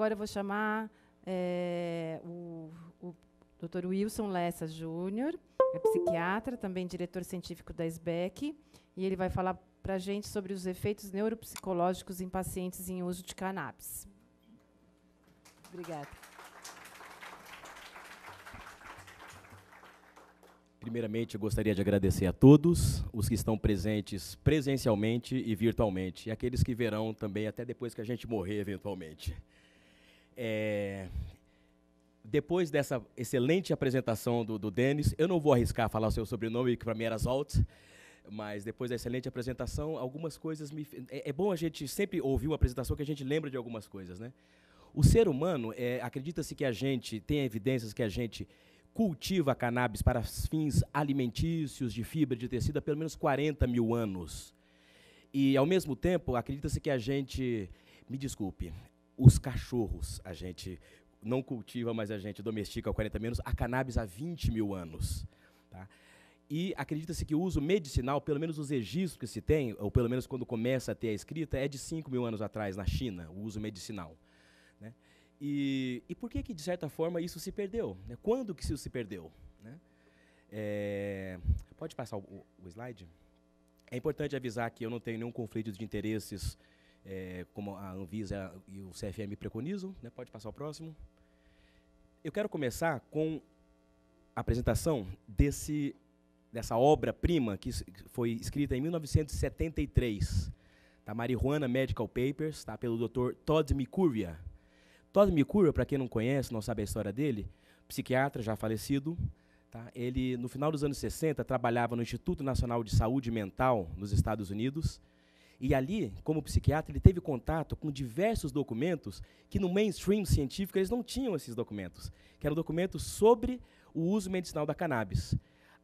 agora eu vou chamar é, o, o Dr. Wilson Lessa Júnior, é psiquiatra, também diretor científico da SBEC, e ele vai falar para a gente sobre os efeitos neuropsicológicos em pacientes em uso de cannabis. Obrigada. Primeiramente, eu gostaria de agradecer a todos os que estão presentes presencialmente e virtualmente, e aqueles que verão também até depois que a gente morrer eventualmente é, depois dessa excelente apresentação do, do Denis, eu não vou arriscar falar o seu sobrenome, que para mim era Zolt, mas depois da excelente apresentação, algumas coisas me. É, é, bom a gente sempre ouvir uma apresentação que a gente lembra de algumas coisas, né? O ser humano, é, acredita-se que a gente tem evidências que a gente cultiva cannabis para fins alimentícios, de fibra, de tecido, há pelo menos 40 mil anos. E, ao mesmo tempo, acredita-se que a gente. Me desculpe, os cachorros a gente não cultiva, mas a gente domestica há 40 menos, a cannabis há 20 mil anos. Tá? E acredita-se que o uso medicinal, pelo menos os registros que se tem, ou pelo menos quando começa a ter a escrita, é de 5 mil anos atrás na China, o uso medicinal. Né? E, e por que, que, de certa forma, isso se perdeu? Né? Quando que isso se perdeu? Né? É, pode passar o, o slide? É importante avisar que eu não tenho nenhum conflito de interesses é, como a Anvisa e o CFM preconizam. Né? Pode passar ao próximo. Eu quero começar com a apresentação desse, dessa obra-prima que foi escrita em 1973, da Marijuana Medical Papers, tá? pelo Dr. Todd Micuria. Todd Micuria, para quem não conhece, não sabe a história dele, psiquiatra já falecido, tá? ele, no final dos anos 60, trabalhava no Instituto Nacional de Saúde Mental, nos Estados Unidos, e ali, como psiquiatra, ele teve contato com diversos documentos que no mainstream científico eles não tinham esses documentos, que eram documentos sobre o uso medicinal da cannabis.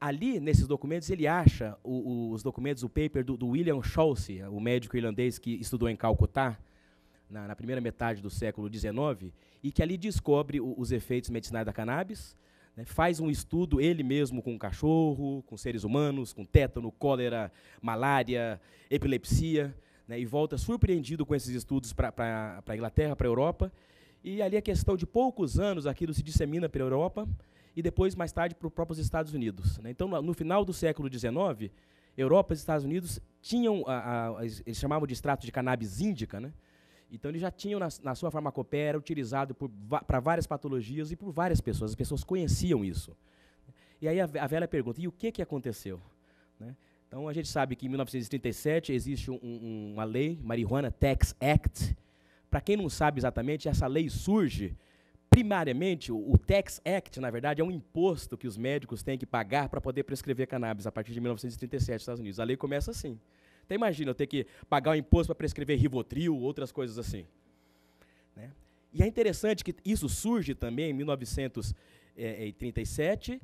Ali, nesses documentos, ele acha o, o, os documentos, o paper do, do William Scholze, o médico irlandês que estudou em Calcutá, na, na primeira metade do século XIX, e que ali descobre o, os efeitos medicinais da cannabis, né? Faz um estudo ele mesmo com cachorro, com seres humanos, com tétano, cólera, malária, epilepsia, né? e volta surpreendido com esses estudos para a Inglaterra, para a Europa. E ali a é questão de poucos anos aquilo se dissemina pela Europa e depois, mais tarde, para os próprios Estados Unidos. Né? Então, no final do século XIX, Europa e Estados Unidos tinham, a, a, eles chamavam de extrato de cannabis índica, né? Então eles já tinham na, na sua farmacopeia, era utilizado para várias patologias e por várias pessoas. As pessoas conheciam isso. E aí a, a velha pergunta, e o que, que aconteceu? Né? Então a gente sabe que em 1937 existe um, um, uma lei, Marijuana Tax Act. Para quem não sabe exatamente, essa lei surge primariamente o, o Tax Act, na verdade, é um imposto que os médicos têm que pagar para poder prescrever cannabis a partir de 1937 nos Estados Unidos. A lei começa assim. Até então, imagina eu ter que pagar um imposto para prescrever Rivotril, outras coisas assim. Né? E é interessante que isso surge também em 1937. Eh, eh,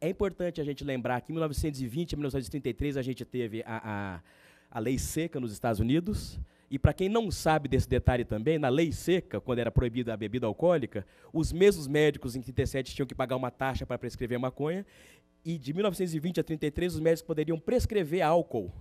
é importante a gente lembrar que em 1920 a 1933 a gente teve a, a, a lei seca nos Estados Unidos. E para quem não sabe desse detalhe também, na lei seca, quando era proibida a bebida alcoólica, os mesmos médicos em 37 tinham que pagar uma taxa para prescrever maconha, e de 1920 a 33 os médicos poderiam prescrever álcool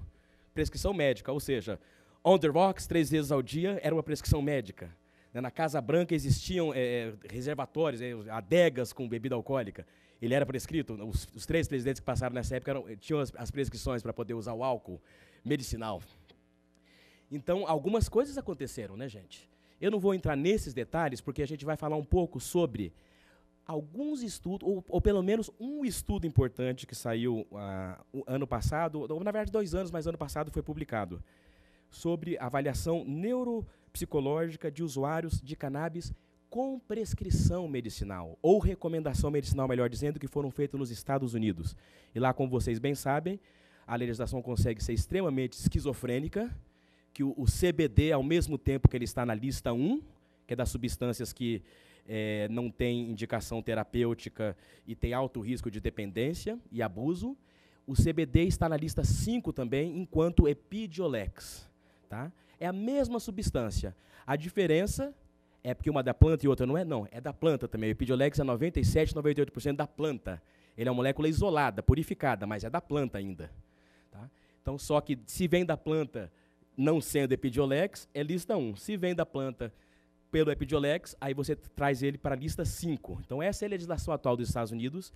prescrição médica, ou seja, on the rocks três vezes ao dia era uma prescrição médica. Né? Na Casa Branca existiam é, reservatórios, é, adegas com bebida alcoólica. Ele era prescrito. Os, os três presidentes que passaram nessa época eram, tinham as, as prescrições para poder usar o álcool medicinal. Então, algumas coisas aconteceram, né, gente? Eu não vou entrar nesses detalhes, porque a gente vai falar um pouco sobre alguns estudos, ou, ou, pelo menos um estudo importante que saiu ah, ano passado, ou na verdade dois anos, mas ano passado foi publicado, sobre avaliação neuropsicológica de usuários de cannabis com prescrição medicinal, ou recomendação medicinal, melhor dizendo, que foram feitos nos Estados Unidos. E lá, como vocês bem sabem, a legislação consegue ser extremamente esquizofrênica, que o, o CBD, ao mesmo tempo que ele está na lista 1, que é das substâncias que é, não tem indicação terapêutica e tem alto risco de dependência e abuso. O CBD está na lista 5 também, enquanto Epidiolex. Tá? É a mesma substância. A diferença é porque uma é da planta e outra não é? Não, é da planta também. O Epidiolex é 97, 98% da planta. Ele é uma molécula isolada, purificada, mas é da planta ainda. Tá? Então, só que se vem da planta não sendo Epidiolex, é lista 1. Se vem da planta pelo Epidiolex, aí você traz ele para a lista 5. Então, essa é a legislação atual dos Estados Unidos.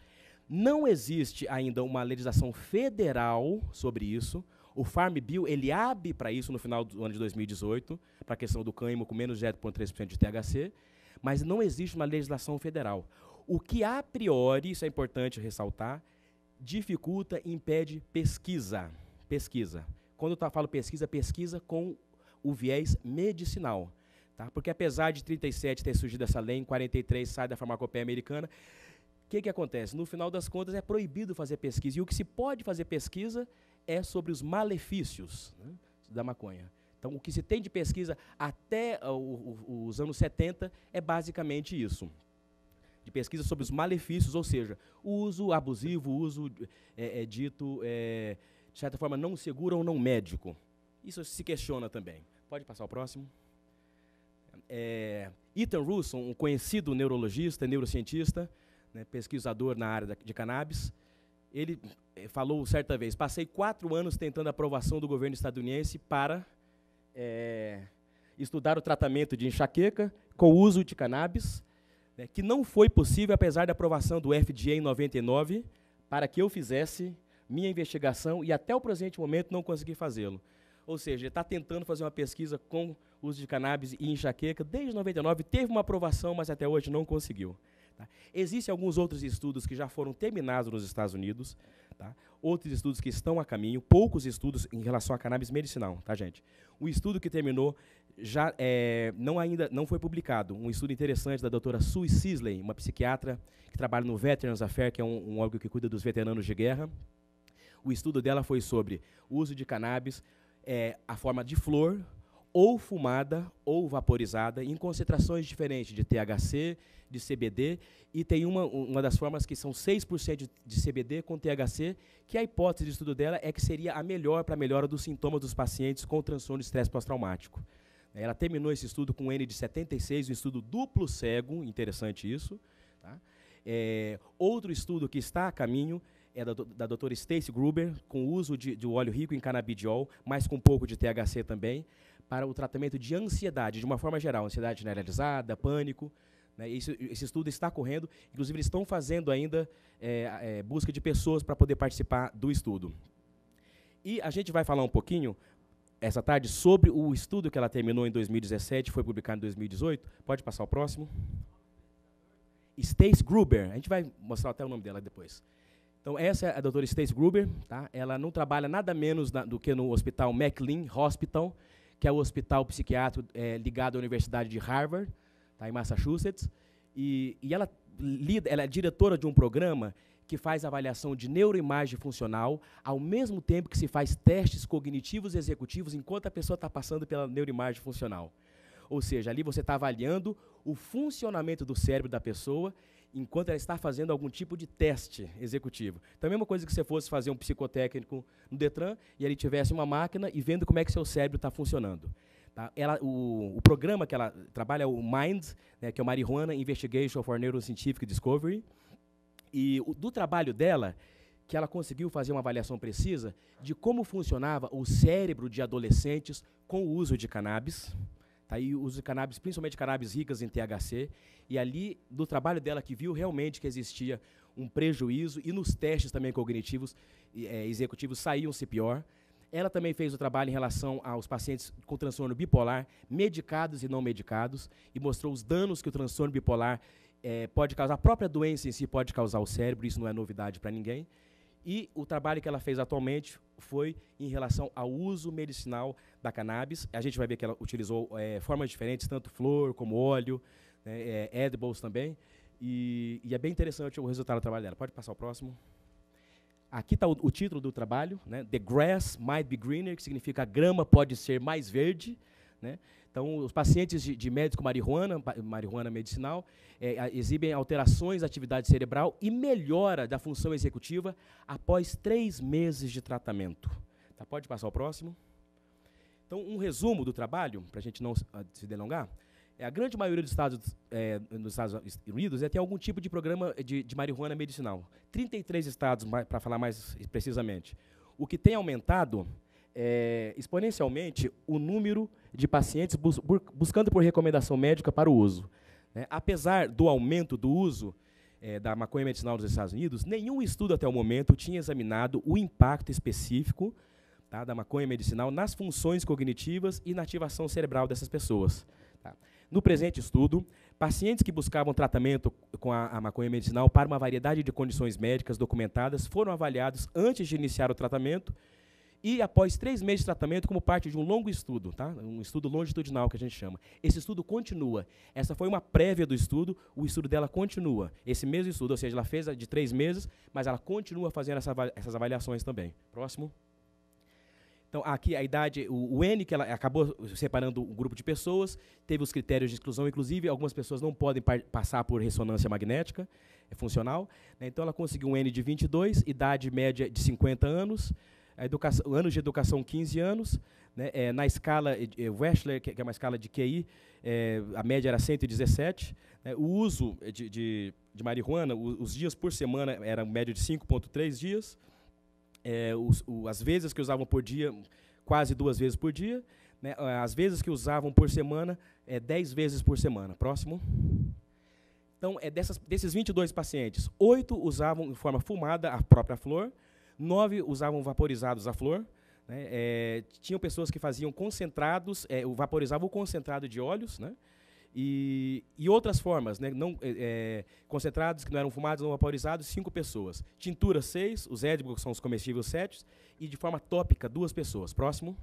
Não existe ainda uma legislação federal sobre isso. O Farm Bill ele abre para isso no final do ano de 2018, para a questão do cânimo com menos de 0,3% de THC, mas não existe uma legislação federal. O que a priori, isso é importante ressaltar, dificulta e impede pesquisa. Pesquisa. Quando eu falo pesquisa, pesquisa com o viés medicinal. Tá? Porque apesar de 37 ter surgido essa lei, em 43 sai da farmacopeia americana, o que, que acontece? No final das contas, é proibido fazer pesquisa. E o que se pode fazer pesquisa é sobre os malefícios né, da maconha. Então, o que se tem de pesquisa até ah, o, os anos 70 é basicamente isso. De pesquisa sobre os malefícios, ou seja, o uso abusivo, o uso é, é dito, é, de certa forma, não seguro ou não médico. Isso se questiona também. Pode passar o próximo. É, Ethan Russo, um conhecido neurologista, neurocientista, né, pesquisador na área de cannabis, ele é, falou certa vez: passei quatro anos tentando a aprovação do governo estadunidense para é, estudar o tratamento de enxaqueca com o uso de cannabis, né, que não foi possível apesar da aprovação do FDA em 99 para que eu fizesse minha investigação e até o presente momento não consegui fazê-lo. Ou seja, está tentando fazer uma pesquisa com uso de cannabis e enxaqueca desde 99, teve uma aprovação, mas até hoje não conseguiu. Tá? Existem alguns outros estudos que já foram terminados nos Estados Unidos, tá? outros estudos que estão a caminho, poucos estudos em relação a cannabis medicinal, tá, gente? O estudo que terminou já é, não ainda não foi publicado, um estudo interessante da doutora Sue Sisley, uma psiquiatra que trabalha no Veterans Affairs, que é um, um órgão que cuida dos veteranos de guerra. O estudo dela foi sobre o uso de cannabis é, a forma de flor, ou fumada ou vaporizada, em concentrações diferentes de THC, de CBD, e tem uma, uma das formas que são 6% de CBD com THC, que a hipótese de estudo dela é que seria a melhor para a melhora dos sintomas dos pacientes com transtorno de estresse pós-traumático. Ela terminou esse estudo com N de 76, um estudo duplo cego, interessante isso. Tá? É, outro estudo que está a caminho é da, da doutora Stacy Gruber, com uso de, de óleo rico em canabidiol, mas com um pouco de THC também, para o tratamento de ansiedade, de uma forma geral, ansiedade generalizada, pânico. Né? Esse, esse, estudo está correndo, inclusive eles estão fazendo ainda é, é, busca de pessoas para poder participar do estudo. E a gente vai falar um pouquinho essa tarde sobre o estudo que ela terminou em 2017, foi publicado em 2018. Pode passar o próximo. Stace Gruber, a gente vai mostrar até o nome dela depois. Então, essa é a doutora Stace Gruber. Tá? Ela não trabalha nada menos na, do que no hospital McLean Hospital, que é o hospital psiquiátrico é, ligado à Universidade de Harvard, tá, em Massachusetts. E, e ela, lida, ela é diretora de um programa que faz avaliação de neuroimagem funcional, ao mesmo tempo que se faz testes cognitivos e executivos enquanto a pessoa está passando pela neuroimagem funcional. Ou seja, ali você está avaliando o funcionamento do cérebro da pessoa enquanto ela está fazendo algum tipo de teste executivo. Então, a mesma coisa que você fosse fazer um psicotécnico no Detran e ele tivesse uma máquina e vendo como é que seu cérebro está funcionando. Tá? Ela, o, o, programa que ela trabalha é o MIND, né, que é o Marijuana Investigation for Neuroscientific Discovery. E o, do trabalho dela, que ela conseguiu fazer uma avaliação precisa de como funcionava o cérebro de adolescentes com o uso de cannabis. Tá aí uso de cannabis, principalmente cannabis ricas em THC, e ali do trabalho dela que viu realmente que existia um prejuízo e nos testes também cognitivos é, executivos saíam-se pior. Ela também fez o trabalho em relação aos pacientes com transtorno bipolar, medicados e não medicados, e mostrou os danos que o transtorno bipolar é, pode causar. A própria doença em si pode causar ao cérebro, isso não é novidade para ninguém. E o trabalho que ela fez atualmente foi em relação ao uso medicinal da cannabis. A gente vai ver que ela utilizou é, formas diferentes, tanto flor como óleo, né, é, edibles também. E, e, é bem interessante o resultado do trabalho dela. Pode passar o próximo. Aqui está o, o, título do trabalho, né? The Grass Might Be Greener, que significa a grama pode ser mais verde. Né? Então, os pacientes de, de médico marihuana, marihuana medicinal, é, exibem alterações da atividade cerebral e melhora da função executiva após três meses de tratamento. Tá, pode passar o próximo. Então, um resumo do trabalho, para a gente não ah, se delongar, é a grande maioria dos Estados, é, nos Estados Unidos é, tem algum tipo de programa de, de marihuana medicinal. 33 estados, para falar mais precisamente. O que tem aumentado é, exponencialmente o número de pacientes bus buscando por recomendação médica para o uso. Né? Apesar do aumento do uso é, da maconha medicinal nos Estados Unidos, nenhum estudo até o momento tinha examinado o impacto específico tá, da maconha medicinal nas funções cognitivas e na ativação cerebral dessas pessoas. Tá. No presente estudo, pacientes que buscavam tratamento com a, a, maconha medicinal para uma variedade de condições médicas documentadas foram avaliados antes de iniciar o tratamento e após três meses de tratamento como parte de um longo estudo, tá? um estudo longitudinal que a gente chama. Esse estudo continua. Essa foi uma prévia do estudo, o estudo dela continua. Esse mesmo estudo, ou seja, ela fez de três meses, mas ela continua fazendo essa, essas avaliações também. Próximo. Então, aqui a idade, o, o N, que ela acabou separando um grupo de pessoas, teve os critérios de exclusão, inclusive, algumas pessoas não podem par, passar por ressonância magnética é funcional. Né? Então, ela conseguiu um N de 22, idade média de 50 anos, educação, anos de educação 15 anos, né? é, na escala é, Wechsler, que é uma escala de QI, é, a média era 117. Né? O uso de, de, de marihuana, o, os dias por semana era média de 5,3 dias é, o, as vezes que usavam por dia, quase duas vezes por dia, né, eh, as vezes que usavam por semana, é, dez vezes por semana. Próximo. Então, é dessas, desses 22 pacientes, oito usavam em forma fumada a própria flor, nove usavam vaporizados a flor, né, é, tinham pessoas que faziam concentrados, é, vaporizavam o concentrado de óleos, né, e, e outras formas, né? não, é, é concentrados que não eram fumados, não vaporizados, cinco pessoas. Tintura, seis. Os édibos, que são os comestíveis, sete. E de forma tópica, duas pessoas. Próximo.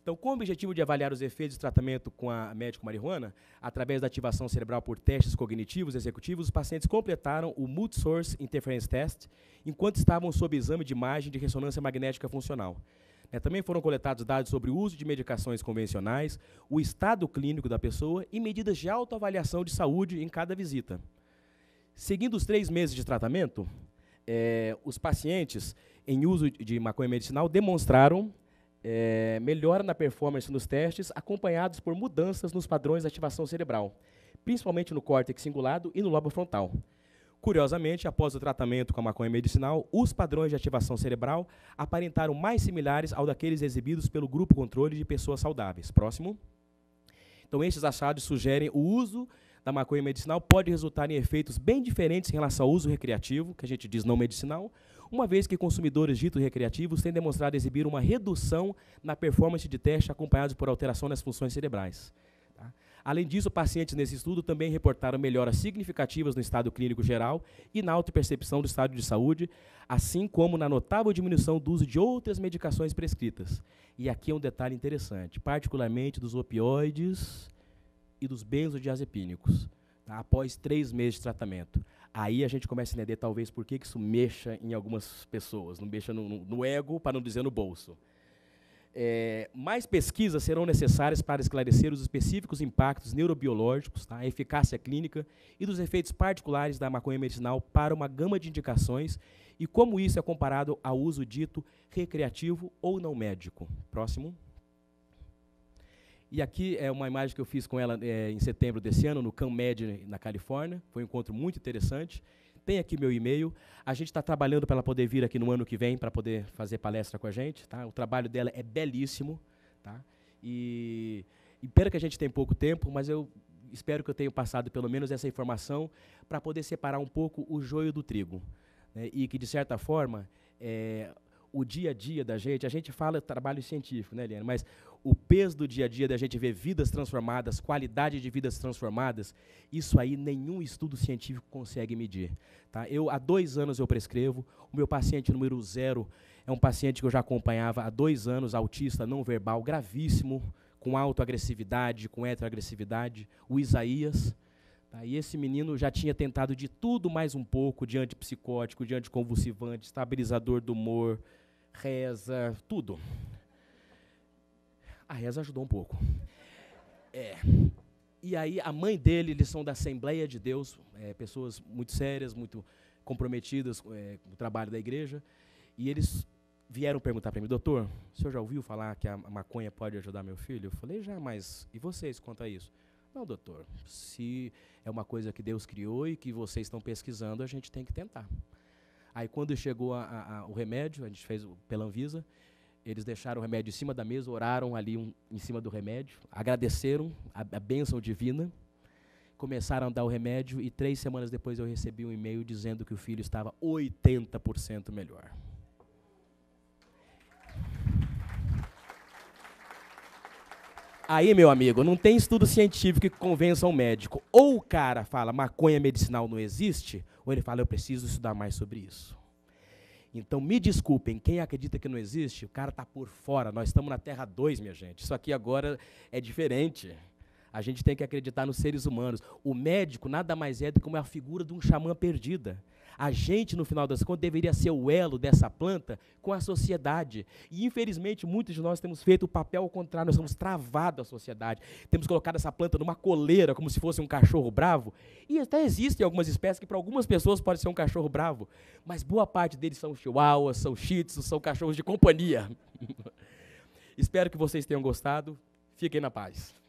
Então, com o objetivo de avaliar os efeitos do tratamento com a médico marihuana, através da ativação cerebral por testes cognitivos executivos, os pacientes completaram o Multisource Interference Test enquanto estavam sob exame de imagem de ressonância magnética funcional. É, também foram coletados dados sobre o uso de medicações convencionais, o estado clínico da pessoa e medidas de autoavaliação de saúde em cada visita. Seguindo os três meses de tratamento, é, os pacientes em uso de maconha medicinal demonstraram é, melhora na performance nos testes, acompanhados por mudanças nos padrões de ativação cerebral, principalmente no córtex cingulado e no lobo frontal. Curiosamente, após o tratamento com a maconha medicinal, os padrões de ativação cerebral aparentaram mais similares ao daqueles exibidos pelo grupo controle de pessoas saudáveis. Próximo. Então, estes achados sugerem o uso da maconha medicinal pode resultar em efeitos bem diferentes em relação ao uso recreativo, que a gente diz não medicinal, uma vez que consumidores ditos recreativos têm demonstrado exibir uma redução na performance de teste acompanhados por alteração nas funções cerebrais. Além disso, pacientes nesse estudo também reportaram melhoras significativas no estado clínico geral e na autopercepção do estado de saúde, assim como na notável diminuição do uso de outras medicações prescritas. E aqui é um detalhe interessante, particularmente dos opioides e dos benzodiazepínicos, tá? após três meses de tratamento. Aí a gente começa a entender, talvez, por que isso mexa em algumas pessoas, não mexa no, no ego, para não dizer no bolso. É, mais pesquisas serão necessárias para esclarecer os específicos impactos neurobiológicos, tá, a eficácia clínica e dos efeitos particulares da maconha medicinal para uma gama de indicações e como isso é comparado ao uso dito recreativo ou não médico. Próximo. E aqui é uma imagem que eu fiz com ela é, em setembro desse ano, no CanMed, na Califórnia. Foi um encontro muito interessante tem aqui meu e-mail. A gente está trabalhando para ela poder vir aqui no ano que vem para poder fazer palestra com a gente. Tá? O trabalho dela é belíssimo. Tá? E, e pena que a gente tem pouco tempo, mas eu espero que eu tenha passado pelo menos essa informação para poder separar um pouco o joio do trigo. Né? E que, de certa forma, é, o dia a dia da gente, a gente fala trabalho científico, né, Eliane? Mas o peso do dia a dia da gente ver vidas transformadas, qualidade de vidas transformadas, isso aí nenhum estudo científico consegue medir. Tá? Eu há dois anos eu prescrevo. O meu paciente número zero é um paciente que eu já acompanhava há dois anos, autista não verbal, gravíssimo, com autoagressividade, com heteroagressividade, o Isaías. Tá? E esse menino já tinha tentado de tudo mais um pouco, de antipsicótico, de anticonvulsivante, estabilizador do humor, reza, tudo. A reza ajudou um pouco. É. E aí a mãe dele, eles são da Assembleia de Deus, é, pessoas muito sérias, muito comprometidas é, com o trabalho da igreja, e eles vieram perguntar para mim, doutor, o senhor já ouviu falar que a maconha pode ajudar meu filho? Eu falei, já, mas e vocês quanto a isso? Não, doutor, se é uma coisa que Deus criou e que vocês estão pesquisando, a gente tem que tentar. Aí, quando chegou a, a, o remédio, a gente fez pela Anvisa, eles deixaram o remédio em cima da mesa, oraram ali um, em cima do remédio, agradeceram a, a bênção divina, começaram a dar o remédio e três semanas depois eu recebi um e-mail dizendo que o filho estava 80% melhor. Aí, meu amigo, não tem estudo científico que convença um médico. Ou o cara fala maconha medicinal não existe, ou ele fala eu preciso estudar mais sobre isso. Então me desculpem, quem acredita que não existe, o cara está por fora. Nós estamos na Terra 2, minha gente. Isso aqui agora é diferente. A gente tem que acreditar nos seres humanos. O médico nada mais é do que uma figura de um xamã perdida. A gente, no final das contas, deveria ser o elo dessa planta com a sociedade. E, infelizmente, muitos de nós temos feito o papel ao contrário, nós temos travado a sociedade. Temos colocado essa planta numa coleira, como se fosse um cachorro bravo. E até existem algumas espécies que, para algumas pessoas, pode ser um cachorro bravo. Mas boa parte deles são chihuahuas, são shih são cachorros de companhia. Espero que vocês tenham gostado. Fiquem na paz.